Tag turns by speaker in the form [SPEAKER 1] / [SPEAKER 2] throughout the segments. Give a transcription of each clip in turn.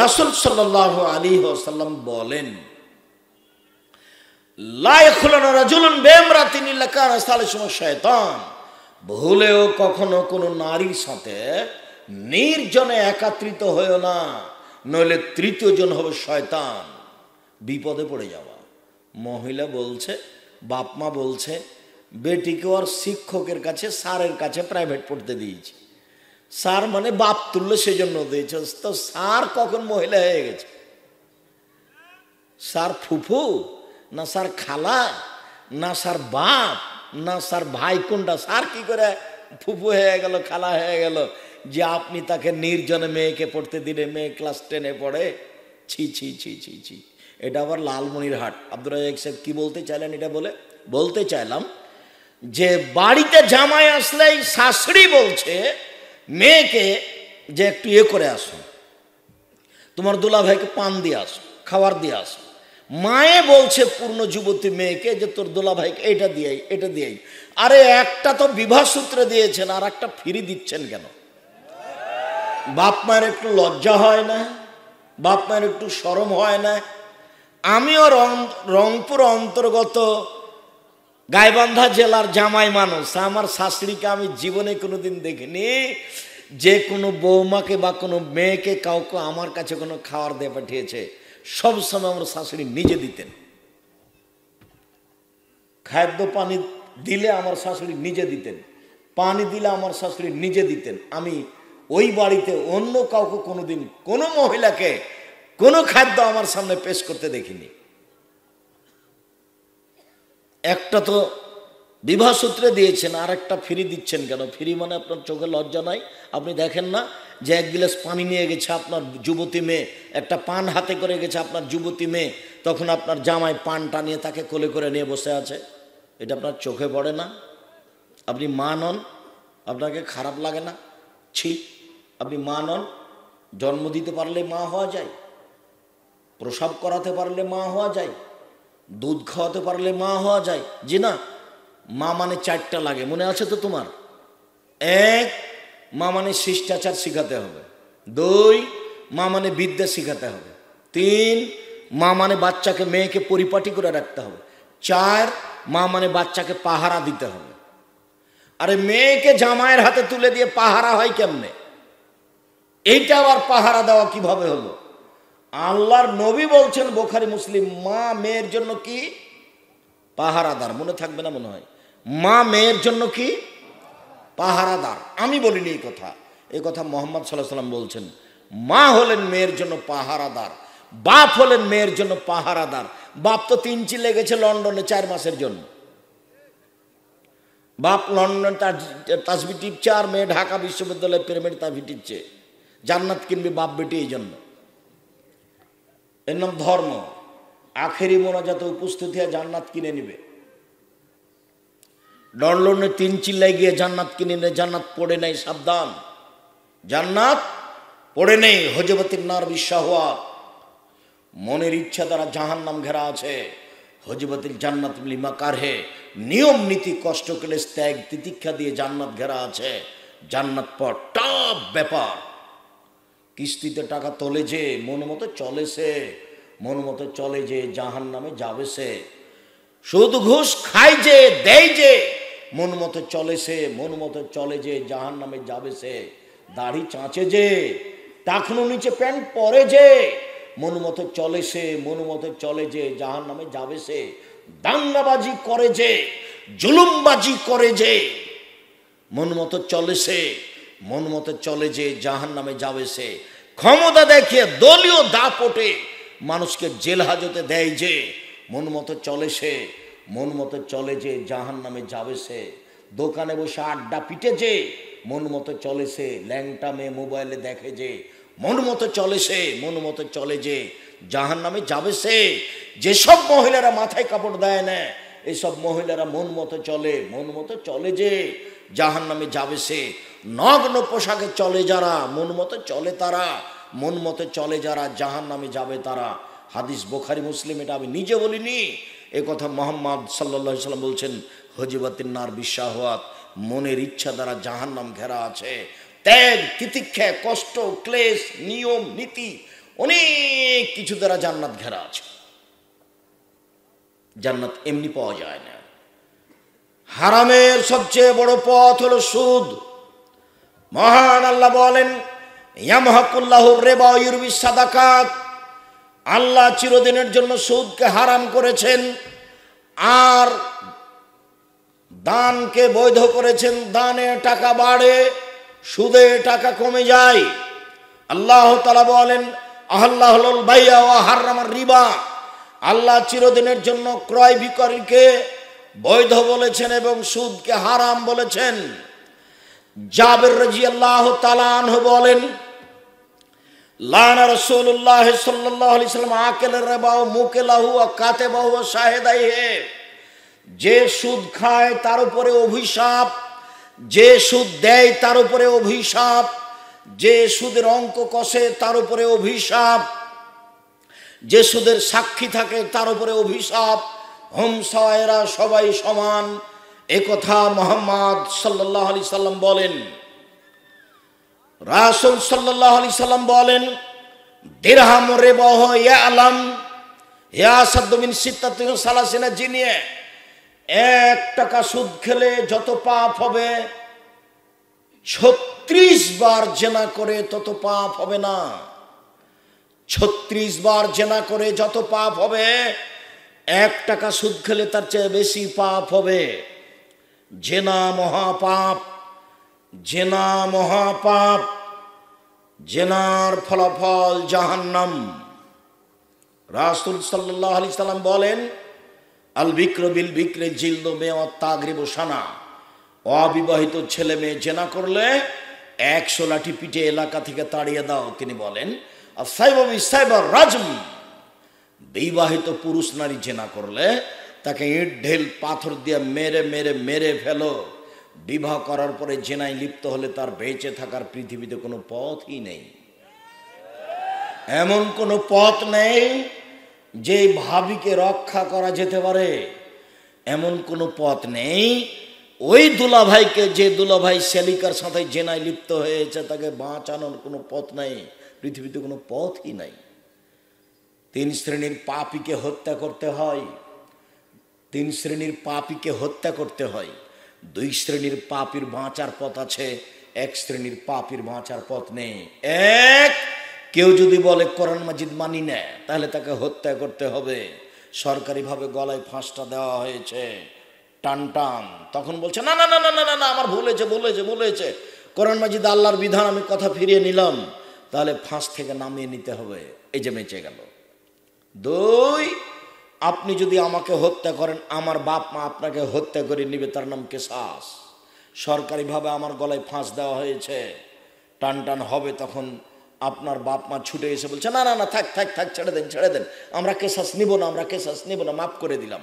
[SPEAKER 1] রাসুল সাল্লাহ আলী সাল্লাম বলেন ভুলেও কখনো কোনো নারীর সাথে নির্জনে একাত্রিত হয়েও না নইলে তৃতীয় জন হবে শয়তান বিপদে পড়ে যাওয়া মহিলা বলছে বাপমা বলছে বেটিকে ওর শিক্ষকের কাছে সারের কাছে প্রাইভেট পড়তে দিয়েছে সার মানে বাপ তুললে সেই জন্য দিয়েছে তো সার কখন মহিলা হয়ে গেছে সার ফুফু না সার খালা না সার বাপ না সার ভাই কোনটা সার কি করে ফুফু হয়ে গেল খালা হয়ে গেল যে আপনি তাকে নির্জনে মেয়েকে পড়তে দিলে মেয়ে ক্লাস টেনে পড়ে ছি ছি ছি ছি ছি এটা আবার লালমনির হাট আব্দুর রাজাক সাহেব কি বলতে চাইলেন এটা বলে বলতে চাইলাম যে বাড়িতে জামাই আসলেই শাশুড়ি বলছে মেয়েকে যে একটু ইয়ে করে আসো তোমার ভাইকে পান দিয়ে আসো খাবার দিয়ে আসো মায়ে বলছে পূর্ণ যুবতী মেয়েকে যে তোর দোলা ভাইকে এটা দিয়েই এটা দিয়েই আরে একটা তো বিবাহ সূত্রে দিয়েছেন আর একটা ফিরি দিচ্ছেন কেন বাপ মায়ের একটু লজ্জা হয় না বাপ মায়ের একটু সরম হয় না আমিও রং রংপুর অন্তর্গত গাইবান্ধা জেলার জামাই মানুষ আমার শাশুড়িকে আমি জীবনে কোনোদিন দেখিনি যে কোনো বৌমাকে বা কোনো মেয়েকে কাউকে আমার কাছে কোনো খাওয়ার দিয়ে পাঠিয়েছে সব সময় আমার শাশুড়ি নিজে দিতেন খাদ্য পানি দিলে আমার শাশুড়ি নিজে দিতেন পানি দিলে আমার শাশুড়ি নিজে দিতেন আমি ওই বাড়িতে অন্য কাউকে কোনোদিন কোনো মহিলাকে কোনো খাদ্য আমার সামনে পেশ করতে দেখিনি একটা তো বিবাহ সূত্রে দিয়েছেন আর একটা ফ্রি দিচ্ছেন কেন ফ্রি মানে আপনার চোখে লজ্জা নাই আপনি দেখেন না যে এক গিলাস পানি নিয়ে গেছে আপনার যুবতী মেয়ে একটা পান হাতে করে গেছে আপনার যুবতী মেয়ে তখন আপনার জামাই পানটা নিয়ে তাকে কোলে করে নিয়ে বসে আছে এটা আপনার চোখে পড়ে না আপনি মা নন আপনাকে খারাপ লাগে না ছি আপনি মা নন জন্ম দিতে পারলে মা হওয়া যায় প্রসাব করাতে পারলে মা হওয়া যায় দুধ খাওয়াতে পারলে মা হওয়া যায় যে না মা মানে চারটা লাগে মনে আছে তো তোমার এক মা মানে শিষ্টাচার শিখাতে হবে দুই মা মানে বিদ্যা শিখাতে হবে তিন মা মানে বাচ্চাকে মেয়েকে পরিপাটি করে রাখতে হবে চার মা মানে বাচ্চাকে পাহারা দিতে হবে আরে মেয়েকে জামায়ের হাতে তুলে দিয়ে পাহারা হয় কেমনে এইটা আবার পাহারা দেওয়া কিভাবে হলো আল্লাহর নবী বলছেন বোখারি মুসলিম মা মেয়ের জন্য কি পাহারাদার মনে থাকবে না মনে হয় মা মেয়ের জন্য কি পাহারাদার আমি বলিনি এই কথা এই কথা মোহাম্মদ সাল্লাহ সাল্লাম বলছেন মা হলেন মেয়ের জন্য পাহারাদার বাপ হলেন মেয়ের জন্য পাহারাদার বাপ তো তিন লেগেছে লন্ডনে চার মাসের জন্য বাপ লন্ডন তাজবি টিপছে আর মেয়ে ঢাকা বিশ্ববিদ্যালয়ের প্রেমের তাজবি টিপছে জান্নাত কিনবে বাপ বেটি এই জন্য এর নাম ধর্ম আখেরি মোনাজাতে উপস্থিত হয়ে জান্নাত কিনে নিবে ডনলনে তিন চিল্লায় গিয়ে জান্নাত কিনে নেয় জান্নাত পড়ে নেই সাবধান জান্নাত পড়ে নেই হজবতির নার হওয়া মনের ইচ্ছা দ্বারা জাহান নাম ঘেরা আছে হজবতির জান্নাত লিমা কারহে নিয়ম নীতি কষ্ট কেলে ত্যাগ তিতিক্ষা দিয়ে জান্নাত ঘেরা আছে জান্নাত পর টপ ব্যাপার কিস্তিতে টাকা তোলে যে মন মতো চলে সে মন মতো চলে যে জাহান নামে যাবে সে সুদ ঘুষ খাই যে দেয় যে মন মতো চলে সে মন মতো চলে যে জাহান নামে যাবে সে দাড়ি চাঁচে যে টাকনো নিচে প্যান্ট পরে যে মন মতো চলে সে মন মতো চলে যে জাহান নামে যাবে সে দাঙ্গাবাজি করে যে জুলুমবাজি করে যে মন মতো চলে সে মন মতো চলে যে জাহান নামে যাবে সে ক্ষমতা দেখিয়ে দলীয় দাপটে মানুষকে জেল হাজতে দেয় যে মন মতো চলে সে মন মতো চলে যে জাহান নামে যাবে সে দোকানে বসে আড্ডা পিটে যে মন মতো চলে সে ল্যাংটা মেয়ে মোবাইলে দেখে যে মন মতো চলে সে মন মতো চলে যে জাহান নামে যাবে সে যেসব মহিলারা মাথায় কাপড় দেয় না এসব মহিলারা মন মতো চলে মন মতো চলে যে জাহান নামে যাবে সে নগ্ন পোশাকে চলে যারা মন মতো চলে তারা মন মতো চলে যারা জাহান নামে যাবে তারা হাদিস বোখারি মুসলিম এটা আমি নিজে বলিনি এ কথা মোহাম্মদ সাল্লা সাল্লাম বলছেন হজিবাতিন নার বিশ্বাহওয়াত মনের ইচ্ছা দ্বারা জাহান নাম ঘেরা আছে ত্যাগ তিতিক্ষা কষ্ট ক্লেশ নিয়ম নীতি অনেক কিছু দ্বারা জান্নাত ঘেরা আছে জান্নাত এমনি পাওয়া যায় না হারামের সবচেয়ে বড় পথ হলো সুদ মহান আল্লাহ বলেন ইয়ামহাকুল্লাহুর রেবা ইউরবি সাদাকাত আল্লাহ চিরদিনের জন্য সুদকে হারাম করেছেন আর দানকে বৈধ করেছেন দানে টাকা বাড়ে সুদে টাকা কমে যায় আল্লাহ তালা বলেন আহ্লাহল ভাইয়া ও হারামার রিবা আল্লাহ চিরদিনের জন্য ক্রয় বিক্রয়কে বৈধ বলেছেন এবং সুদকে হারাম বলেছেন জাবের রাজি আল্লাহ তালানহ বলেন লানা রসুল্লাহ সাল্লি সাল্লাম আকেলের রেবাও লাহু কাতে বাহু শাহেদাই হে যে সুদ খায় তার উপরে অভিশাপ যে সুদ দেয় তার উপরে অভিশাপ যে সুদের অঙ্ক কষে তার উপরে অভিশাপ যে সুদের সাক্ষী থাকে তার উপরে অভিশাপ হোম সবাই সমান একথা মোহাম্মদ সাল্লাহ আলি সাল্লাম বলেন রাসুল সাল্লাহ আলি সাল্লাম বলেন দেরহাম রে বহ ইয়া আলাম ইয়া সাদ্দমিন সিত্তা সালাসিনা জিনিয়ে এক টাকা সুদ খেলে যত পাপ হবে ছত্রিশ বার জেনা করে তত পাপ হবে না ছত্রিশ বার জেনা করে যত পাপ হবে এক টাকা সুদ খেলে তার চেয়ে বেশি পাপ হবে জেনা মহাপাপ জেনা মহাপাপ জেনার ফলাফল জাহান্নাম রাসুল সাল্লাহ আলি সাল্লাম বলেন আল বিক্র বিল বিক্রে জিল্দ মেয় তাগরিব সানা অবিবাহিত ছেলে মেয়ে জেনা করলে একশো লাঠি পিঠে এলাকা থেকে তাড়িয়ে দাও তিনি বলেন আর সাইবাবি সাইবার রাজম বিবাহিত পুরুষ নারী জেনা করলে তাকে ইট ঢেল পাথর দিয়ে মেরে মেরে মেরে ফেলো বিবাহ করার পরে জেনায় লিপ্ত হলে তার বেঁচে থাকার পৃথিবীতে কোনো পথই নেই এমন কোনো পথ নেই যে ভাবিকে রক্ষা করা যেতে পারে এমন কোনো পথ নেই ওই দুলাভাইকে যে দুলাভাই সেলিকার সাথে জেনায় লিপ্ত হয়েছে তাকে বাঁচানোর কোনো পথ নাই পৃথিবীতে কোনো পথই নাই তিন শ্রেণীর পাপিকে হত্যা করতে হয় তিন শ্রেণীর পাপিকে হত্যা করতে হয় দুই শ্রেণীর পাপির বাঁচার পথ আছে এক শ্রেণীর পাপির বাঁচার পথ নেই এক কেউ যদি বলে কোরআন মাজিদ মানি না তাহলে তাকে হত্যা করতে হবে সরকারিভাবে গলায় ফাঁসটা দেওয়া হয়েছে টান টান তখন বলছে না না না না না না আমার ভুলেছে ভুলেছে ভুলেছে কোরআন মাজিদ আল্লাহর বিধান আমি কথা ফিরিয়ে নিলাম তাহলে ফাঁস থেকে নামিয়ে নিতে হবে এই যে বেঁচে গেল দুই আপনি যদি আমাকে হত্যা করেন আমার বাপ মা আপনাকে হত্যা করে নিবে তার নাম কেশাস সরকারিভাবে আমার গলায় ফাঁস দেওয়া হয়েছে টান টান হবে তখন আপনার বাপ মা ছুটে এসে বলছে না না না থাক থাক থাক ছেড়ে দেন ছেড়ে দেন আমরা কেশাস নিব না আমরা কেশাস নিব না মাফ করে দিলাম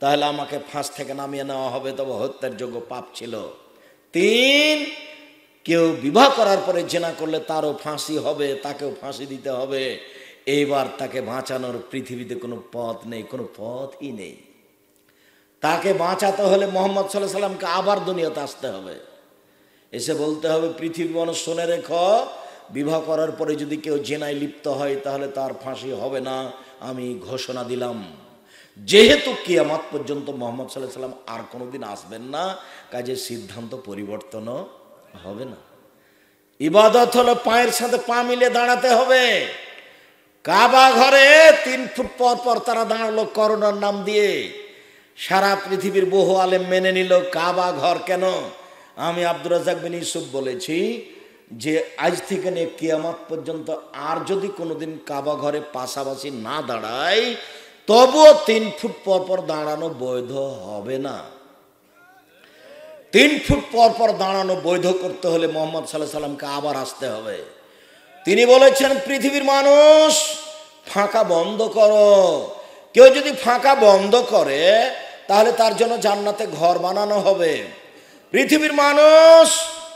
[SPEAKER 1] তাহলে আমাকে ফাঁস থেকে নামিয়ে নেওয়া হবে তবে হত্যার যোগ্য পাপ ছিল তিন কেউ বিবাহ করার পরে জেনা করলে তারও ফাঁসি হবে তাকেও ফাঁসি দিতে হবে এইবার তাকে বাঁচানোর পৃথিবীতে কোনো পথ নেই কোনো পথই নেই তাকে বাঁচাতে হলে মোহাম্মদ সাল্লাহ সাল্লামকে আবার দুনিয়াতে আসতে হবে এসে বলতে হবে পৃথিবী মানুষ শুনে রেখ বিবাহ করার পরে যদি কেউ জেনায় লিপ্ত হয় তাহলে তার ফাঁসি হবে না আমি ঘোষণা দিলাম যেহেতু কিয়ামাত পর্যন্ত মোহাম্মদ সাল্লাহ সাল্লাম আর কোনোদিন আসবেন না কাজে সিদ্ধান্ত পরিবর্তনও হবে না ইবাদত হলো পায়ের সাথে পা মিলে দাঁড়াতে হবে কাবা ঘরে তিন ফুট পর পর তারা দাঁড়ালো করোনার নাম দিয়ে সারা পৃথিবীর বহু আলেম মেনে নিল কাবা ঘর কেন আমি আব্দুর রাজাক বিন ইউসুফ বলেছি যে আজ থেকে নিয়ে কেয়ামত পর্যন্ত আর যদি কোনোদিন কাবা ঘরে পাশাপাশি না দাঁড়ায় তবুও তিন ফুট পর পর দাঁড়ানো বৈধ হবে না তিন ফুট পর পর দাঁড়ানো বৈধ করতে হলে মোহাম্মদ সাল্লাহ সাল্লামকে আবার আসতে হবে তিনি বলেছেন পৃথিবীর মানুষ ফাঁকা বন্ধ করো কেউ যদি ফাঁকা বন্ধ করে তাহলে তার জন্য জান্নাতে ঘর বানানো হবে পৃথিবীর মানুষ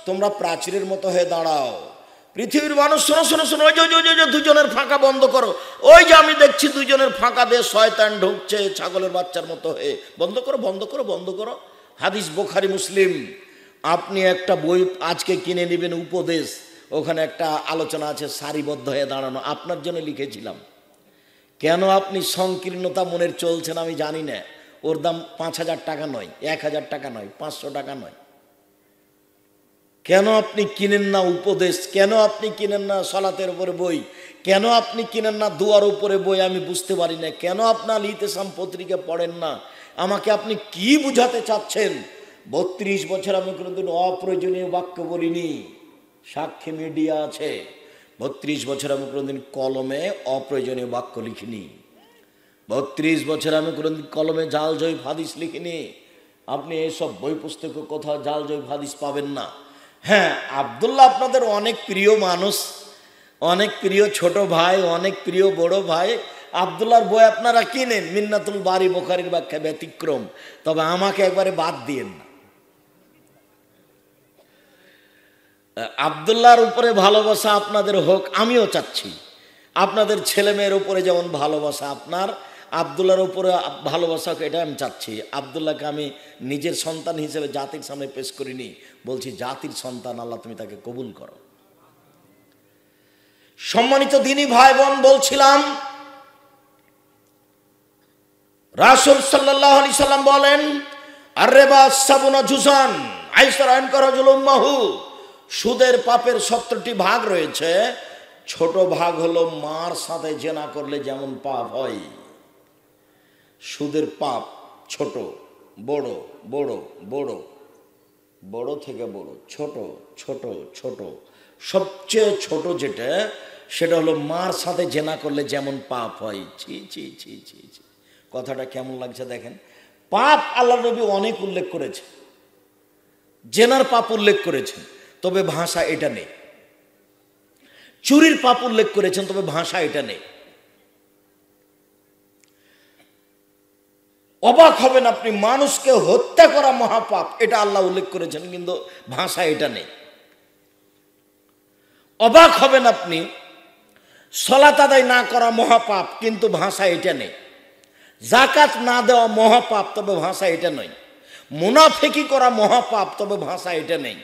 [SPEAKER 1] তোমরা প্রাচীরের মতো হয়ে দাঁড়াও পৃথিবীর মানুষ শোনো শোনো শোনো ওই যে দুজনের ফাঁকা বন্ধ করো ওই যে আমি দেখছি দুজনের ফাঁকা দিয়ে শয়তান ঢুকছে ছাগলের বাচ্চার মতো হয়ে বন্ধ করো বন্ধ করো বন্ধ করো হাদিস বোখারি মুসলিম আপনি একটা বই আজকে কিনে নেবেন উপদেশ ওখানে একটা আলোচনা আছে সারিবদ্ধ হয়ে দাঁড়ানো আপনার জন্য লিখেছিলাম কেন আপনি সংকীর্ণতা মনের চলছেন আমি জানি না ওর দাম পাঁচ হাজার টাকা নয় এক হাজার টাকা নয় পাঁচশো টাকা নয় কেন আপনি কিনেন না উপদেশ কেন আপনি কিনেন না সলাতের উপরে বই কেন আপনি কিনেন না দুয়ার উপরে বই আমি বুঝতে পারি না কেন আপনার ইতেসাম পত্রিকা পড়েন না আমাকে আপনি কি বুঝাতে চাচ্ছেন বত্রিশ বছর আমি কোনোদিন অপ্রয়োজনীয় বাক্য বলিনি সাক্ষী মিডিয়া আছে বত্রিশ বছর আমি কোনোদিন কলমে অপ্রয়োজনীয় বাক্য লিখিনি বত্রিশ বছর আমি কোনোদিন কলমে জাল জয় ফাদিস লিখিনি আপনি এসব বই পুস্তক কোথাও জাল জয় ফাদিস পাবেন না হ্যাঁ আবদুল্লাহ আপনাদের অনেক প্রিয় মানুষ অনেক প্রিয় ছোট ভাই অনেক প্রিয় বড় ভাই আবদুল্লাহর বই আপনারা কিনেন মিন্নাতুল বাড়ি বোখারির ব্যাখ্যা ব্যতিক্রম তবে আমাকে একবারে বাদ দিয়েন না আবদুল্লার উপরে ভালোবাসা আপনাদের হোক আমিও চাচ্ছি আপনাদের ছেলে মেয়ের উপরে যেমন ভালোবাসা আপনার আবদুল্লার উপরে ভালোবাসা এটা আমি চাচ্ছি আবদুল্লাহকে আমি নিজের সন্তান হিসেবে জাতির সামনে পেশ করিনি বলছি জাতির সন্তান আল্লাহ তুমি তাকে কবুল করো সম্মানিত দিনী ভাই বোন বলছিলাম রাসুল সাল্লাহ আলি সাল্লাম বলেন আর বা সাবুনা জুসান আইসার আইন করা জুলুম মাহু সুদের পাপের সত্তরটি ভাগ রয়েছে ছোট ভাগ হলো মার সাথে জেনা করলে যেমন পাপ হয় সুদের পাপ ছোট বড় বড় বড় বড় থেকে বড় ছোট ছোট ছোট সবচেয়ে ছোট যেটা সেটা হলো মার সাথে জেনা করলে যেমন পাপ হয় ছি ছি ছি ছি ছি কথাটা কেমন লাগছে দেখেন পাপ আল্লাহ নবী অনেক উল্লেখ করেছে জেনার পাপ উল্লেখ করেছেন তবে ভাষা এটা নেই চুরির পাপ উল্লেখ করেছেন তবে ভাষা এটা নেই অবাক হবেন আপনি মানুষকে হত্যা করা মহাপাপ এটা আল্লাহ উল্লেখ করেছেন কিন্তু ভাষা এটা নেই অবাক হবেন আপনি সলাত আদায় না করা মহাপাপ কিন্তু ভাষা এটা নেই জাকাত না দেওয়া মহাপাপ তবে ভাষা এটা নয় মুনাফেকি করা মহাপাপ তবে ভাষা এটা নেই